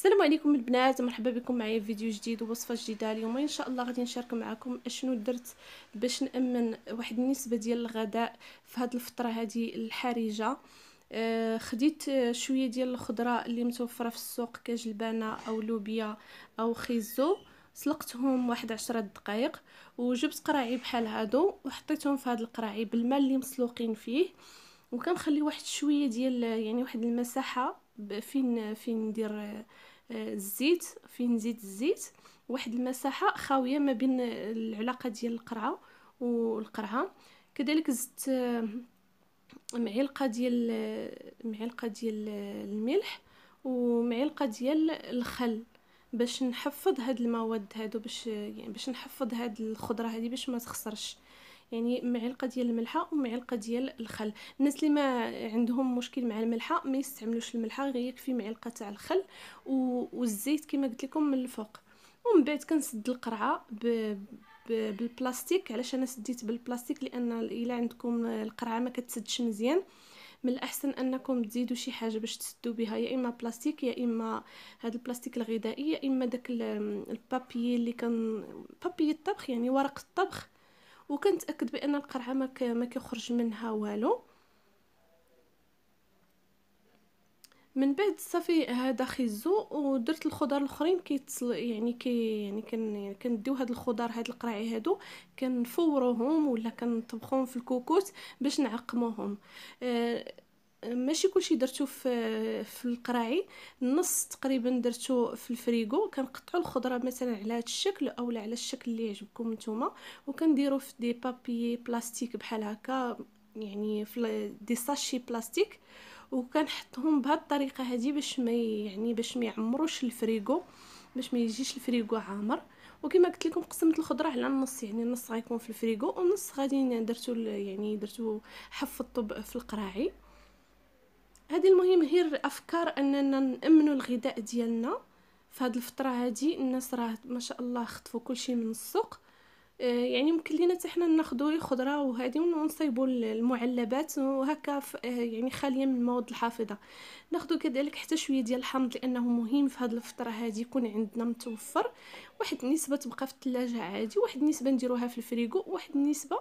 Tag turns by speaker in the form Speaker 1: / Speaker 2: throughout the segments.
Speaker 1: السلام عليكم البنات مرحبا بكم معايا في فيديو جديد ووصفه جديده اليوم ان شاء الله غادي نشارك معكم اشنو درت باش نامن واحد النسبه ديال الغداء في هذه الفتره هذه الحرجه آه، خديت شويه ديال الخضره اللي متوفره في السوق كجلبانه او لوبيا او خيزو سلقتهم واحد عشرة دقائق وجبت قراعي بحال هادو وحطيتهم في هاد القراعي بالماء اللي مسلوقين فيه وكنخلي واحد شويه ديال يعني واحد المساحه فين فين ندير آه، الزيت فيه نزيد الزيت واحد المساحه خاويه ما بين العلاقه ديال القرعه والقرعه كذلك زدت آه، معلقه ديال آه، معلقه ديال الملح ومعلقه ديال الخل باش نحفظ هاد المواد هادو باش يعني باش نحفظ هاد الخضره هادي باش ما تخسرش يعني معلقه ديال الملحه ومعلقه ديال الخل الناس اللي ما عندهم مشكل مع الملحه ما يستعملوش الملحه غير يكفي معلقه تاع الخل والزيت كما قلت لكم من الفوق ومن بعد كنسد القرعه ب... بالبلاستيك علاش انا سديت بالبلاستيك لان الا عندكم القرعه ما كتسدش مزيان من الاحسن انكم تزيدوا شي حاجه باش تسدوا بها يا اما بلاستيك يا اما هذا البلاستيك الغذائي يا اما داك البابي اللي كان بابي الطبخ يعني ورق الطبخ وكنتاكد بان القرعه ما كيخرج منها والو من بعد صافي هذا خيزو ودرت الخضر الاخرين كيتصل يعني كي يعني كن يعني كنديو هاد الخضر هاد القراعي هادو كنفوروهم ولا كنطبخوهم في الكوكوت باش نعقموهم آه ماشي كلشي درتو في في القراعي النص تقريبا درتو في الفريغو كنقطعوا الخضره مثلا على هذا الشكل اولا على الشكل اللي يعجبكم نتوما وكنديروا في دي بابي بلاستيك بحال هكا يعني في دي ساشي بلاستيك وكنحطهم بهاد الطريقه هذه باش ما يعني باش ما يعمروش الفريغو باش ما يجيش الفريغو عامر وكما قلت لكم قسمت الخضره على النص يعني النص غيكون في الفريغو والنص غادي درتو يعني درتو حفظته في القراعي هذه المهم هي الافكار اننا نامنوا الغذاء ديالنا في هذه الفتره هذه الناس راه ما شاء الله خطفوا كل شيء من السوق آه، يعني يمكن لينا حتى حنا ناخذوا الخضره وهذه ونصيبوا المعلبات وهكا آه، يعني خاليه من المواد الحافظه ناخذوا كذلك حتى شويه ديال الحامض لانه مهم في هذه الفتره هذه يكون عندنا متوفر واحد النسبه تبقى في الثلاجه عادي واحد النسبه نديروها في الفريغو واحد النسبه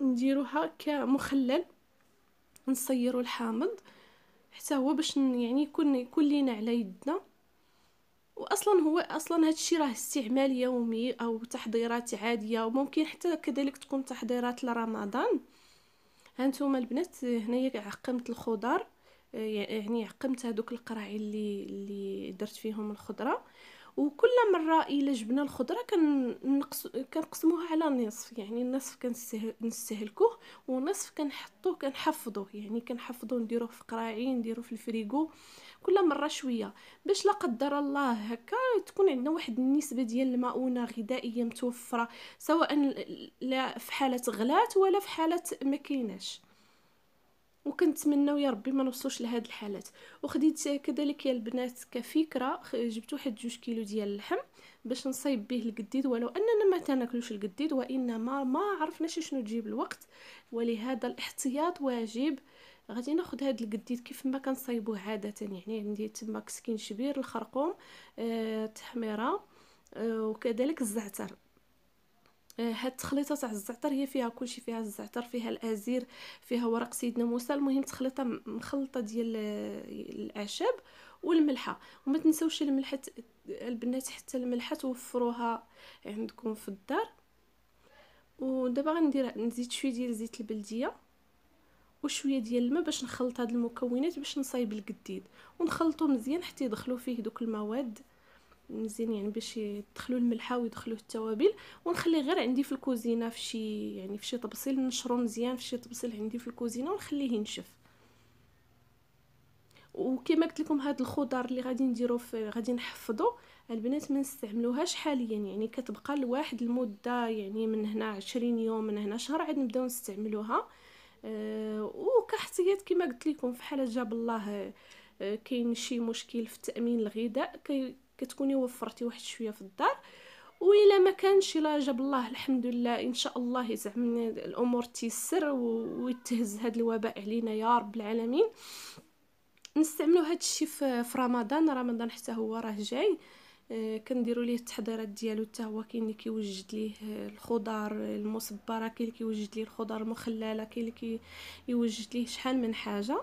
Speaker 1: نديروها كمخلل نصيروا الحامض حتى هو باش يعني يكون يكون لينا على يدنا واصلا هو اصلا هذا الشيء راه استعمال يومي او تحضيرات عاديه وممكن حتى كذلك تكون تحضيرات لرمضان هانتوما البنات هنايا عقمت الخضر يعني عقمت هذوك القراعي اللي اللي درت فيهم الخضره وكل مره الا جبنا الخضره كنقسموها على نصف يعني النصف كنستهلكوه ونصف كنحطوه كنحفظوه يعني كنحفظوه نديروه في قراعي نديروه في الفريغو كل مره شويه باش لا قدر الله هكا تكون عندنا واحد النسبه ديال المؤونه غذائيه متوفره سواء لا في حاله غلات ولا في حاله ما كايناش وكنتمناو يا ربي ما نوصلوش لهاد الحالات وخديت كذلك يا البنات كفكره جبت واحد جوج كيلو ديال اللحم باش نصايب به القديد ولو اننا ما تناكلوش القديد وانما ما عرفناش شنو تجيب الوقت ولهذا الاحتياط واجب غادي ناخذ هذا القديد كيف ما كنصايبوه عاده يعني عندي تما كسكين شبير الخرقوم آه التحميره آه وكذلك الزعتر آه، هاد التخليطه تاع الزعتر هي فيها كلشي فيها الزعتر فيها الازير فيها ورق سيدنا موسى المهم تخليطه مخلطه ديال آه، الاعشاب والملحه وما تنساوش الملحه البنات حتى الملحه توفروها عندكم في الدار ودابا غندير نزيد شويه ديال زيت البلديه وشويه ديال الماء باش نخلط هاد المكونات باش نصايب القديد ونخلطو مزيان حتى يدخلوا فيه دوك المواد مزيان يعني باش يدخلوا الملحه ويدخلوا التوابل ونخليه غير عندي في الكوزينه في شي يعني في شي طبسيل نشرو مزيان في شي طبسيل عندي في الكوزينه ونخليه ينشف وكما قلت لكم هاد الخضر اللي غادي نديرو في غادي نحفظو البنات ما نستعملوهاش حاليا يعني كتبقى لواحد المده يعني من هنا عشرين يوم من هنا شهر عاد نبداو نستعملوها أه وكاحتياط كما قلت لكم في حاله جاب الله أه كاين شي مشكل في التامين الغذاء كي كتكوني وفرتي واحد شويه في الدار وإلا ما كانش الا جاب الله الحمد لله ان شاء الله زعما الامور تيسر ويتهز هاد الوباء علينا يا رب العالمين نستعملوا هاد الشيء في رمضان رمضان حتى هو راه جاي آه، كنديروا ليه التحضيرات ديالو حتى هو كاين اللي كيوجد ليه الخضار المصبره كاين اللي كيوجد ليه الخضار المخلله كاين اللي كيوجد ليه شحال من حاجه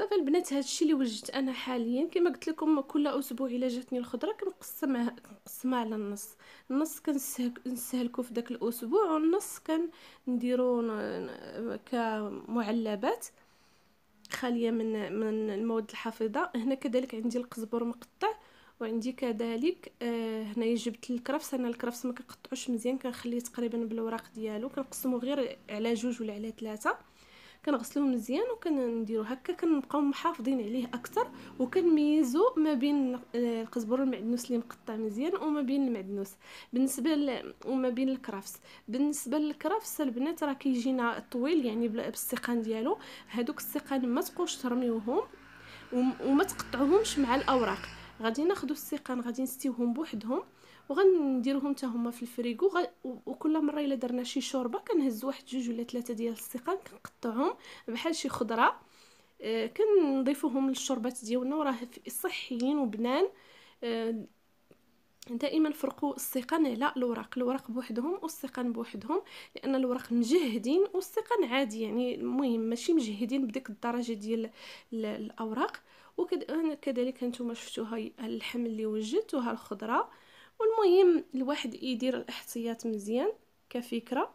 Speaker 1: صافي البنات هادشي اللي وجدت انا حاليا كما قلت لكم كل اسبوع الا جاتني الخضره كنقسمها كنقسمها على النص النص كنسهلكو في داك الاسبوع والنص كنديرو كمعلبات خاليه من من المواد الحافظه هنا كذلك عندي القزبر مقطع وعندي كذلك آه هنايا جبت الكرفس انا الكرفس ما كنقطعوش مزيان كنخليه تقريبا بالوراق ديالو كنقسمو غير على جوج ولا على ثلاثه كنغسلوه مزيان وكنديرو هكا كنبقاو محافظين عليه اكثر وكنميزو ما بين القزبر والمعدنوس اللي مقطع مزيان وما بين المعدنوس بالنسبه ل... وما بين الكرافس بالنسبه للكرافس البنات راه كيجينا طويل يعني بالسيقان ديالو هذوك السيقان ما تبقوش ترميوهم وما تقطعوهمش مع الاوراق غادي ناخذوا السيقان غادي نستيوهم بوحدهم وغنديروهم حتى هما في الفريغو غ... وكل مره الا درنا شي شوربه كنهز واحد جوج ولا ثلاثه ديال السيقان كنقطعهم بحال شي خضره آه كنضيفوهم للشربات ديالنا وراه صحيين وبنان آه، دائما فرقوا السيقان على الوراق الوراق بوحدهم والسيقان بوحدهم لان الوراق مجهدين والسيقان عادي يعني المهم ماشي مجهدين بديك الدرجه ديال الاوراق وكذلك آه، هانتوما شفتوها اللحم اللي وجدت وها الخضره والمهم الواحد يدير الاحتياط مزيان كفكره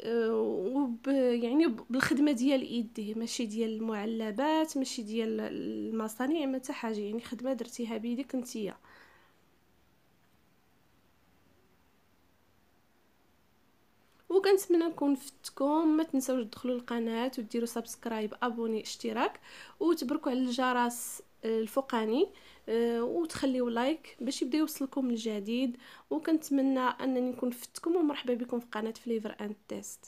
Speaker 1: آه، وب يعني بالخدمه ديال يديه ماشي ديال المعلبات ماشي ديال المصانع ما حتى حاجه يعني خدمه درتيها بيدك نتيا وكنتمنى نكون فدتكم ما تنساوش تدخلوا القناه وديروا سبسكرايب ابوني اشتراك وتبركوا على الجرس الفوقاني آه، وتخليو لايك باش يبدا يوصلكم الجديد وكنتمنى انني نكون فدتكم ومرحبا بكم في قناه فليفر اند تيست